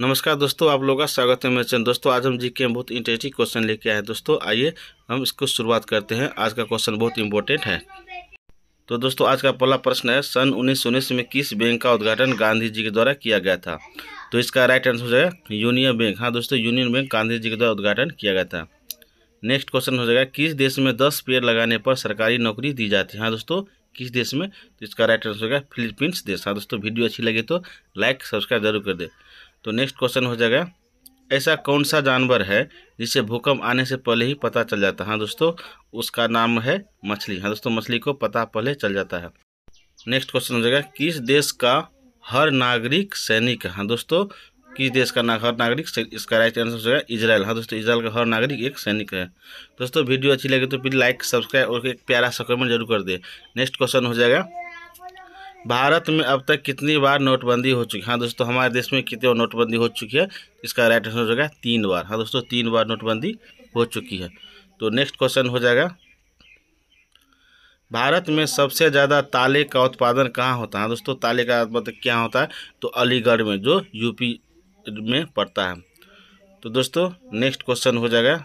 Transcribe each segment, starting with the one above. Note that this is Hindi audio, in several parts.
नमस्कार दोस्तों आप लोगों का स्वागत है मेरे चैनल दोस्तों आज हम जी के बहुत इंटरेस्टिंग क्वेश्चन लेके आए हैं दोस्तों आइए हम इसको शुरुआत करते हैं आज का क्वेश्चन बहुत इंपॉर्टेंट है तो दोस्तों आज का पहला प्रश्न है सन उन्नीस में किस बैंक का उद्घाटन गांधी जी के द्वारा किया गया था तो इसका राइट आंसर हो जाएगा यूनियन बैंक हाँ दोस्तों यूनियन बैंक गांधी जी के द्वारा उद्घाटन किया गया था नेक्स्ट क्वेश्चन हो जाएगा किस देश में दस पेड़ लगाने पर सरकारी नौकरी दी जाती है हाँ दोस्तों किस देश में तो इसका राइट आंसर होगा फिलीपींस देश हाँ दोस्तों वीडियो अच्छी लगे तो लाइक सब्सक्राइब जरूर कर दे तो नेक्स्ट क्वेश्चन हो जाएगा ऐसा कौन सा जानवर है जिसे भूकंप आने से पहले ही पता चल जाता है हाँ दोस्तों उसका नाम है मछली हाँ दोस्तों मछली को पता पहले चल जाता है नेक्स्ट क्वेश्चन हो जाएगा किस देश का हर नागरिक सैनिक है हाँ दोस्तों किस देश का ना, हर नागरिक इसका राइट आंसर हो जाएगा इजराइल हाँ दोस्तों इजराइल का हर नागरिक एक सैनिक है दोस्तों वीडियो अच्छी लगे तो प्लीज़ लाइक सब्सक्राइब और एक प्यारा सा कमेंट जरूर कर दे नेक्स्ट क्वेश्चन हो जाएगा भारत में अब तक कितनी बार नोटबंदी हो चुकी है हाँ दोस्तों हमारे देश में कितनी बार नोटबंदी हो चुकी है इसका राइट आंसर हो जाएगा तीन बार हाँ दोस्तों तीन बार नोटबंदी हो चुकी है तो नेक्स्ट क्वेश्चन हो जाएगा भारत में सबसे ज़्यादा ताले का उत्पादन कहाँ होता है हाँ दोस्तों ताले का मतलब क्या होता है तो अलीगढ़ में जो यूपी में पड़ता है तो दोस्तों नेक्स्ट क्वेश्चन हो जाएगा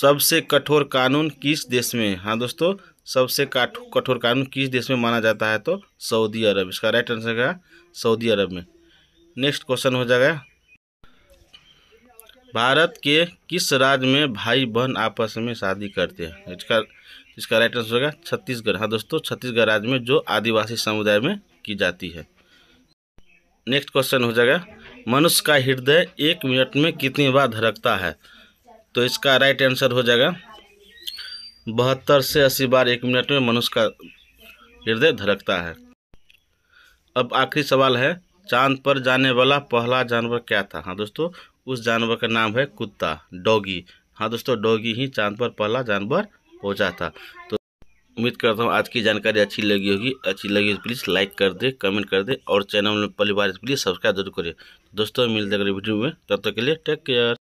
सबसे कठोर कानून किस देश में हाँ दोस्तों सबसे कठोर कानून किस देश में माना जाता है तो सऊदी अरब इसका राइट आंसर क्या सऊदी अरब में नेक्स्ट क्वेश्चन हो जाएगा भारत के किस राज्य में भाई बहन आपस में शादी करते हैं इसका इसका राइट आंसर होगा छत्तीसगढ़ हाँ दोस्तों छत्तीसगढ़ राज्य में जो आदिवासी समुदाय में की जाती है नेक्स्ट क्वेश्चन हो जाएगा मनुष्य का हृदय एक मिनट में कितनी बार धड़कता है तो इसका राइट आंसर हो जाएगा बहत्तर से अस्सी बार एक मिनट में मनुष्य का हृदय धड़कता है अब आखिरी सवाल है चांद पर जाने वाला पहला जानवर क्या था हाँ दोस्तों उस जानवर का नाम है कुत्ता डॉगी हाँ दोस्तों डॉगी ही चांद पर पहला जानवर पहुँचा था तो उम्मीद करता हूँ आज की जानकारी अच्छी लगी होगी अच्छी लगी तो प्लीज़ लाइक कर दे कमेंट कर दे और चैनल में पहली बार प्लीज़ सब्सक्राइब जरूर करें दोस्तों मिलते अगले वीडियो में तब तक के लिए टेक केयर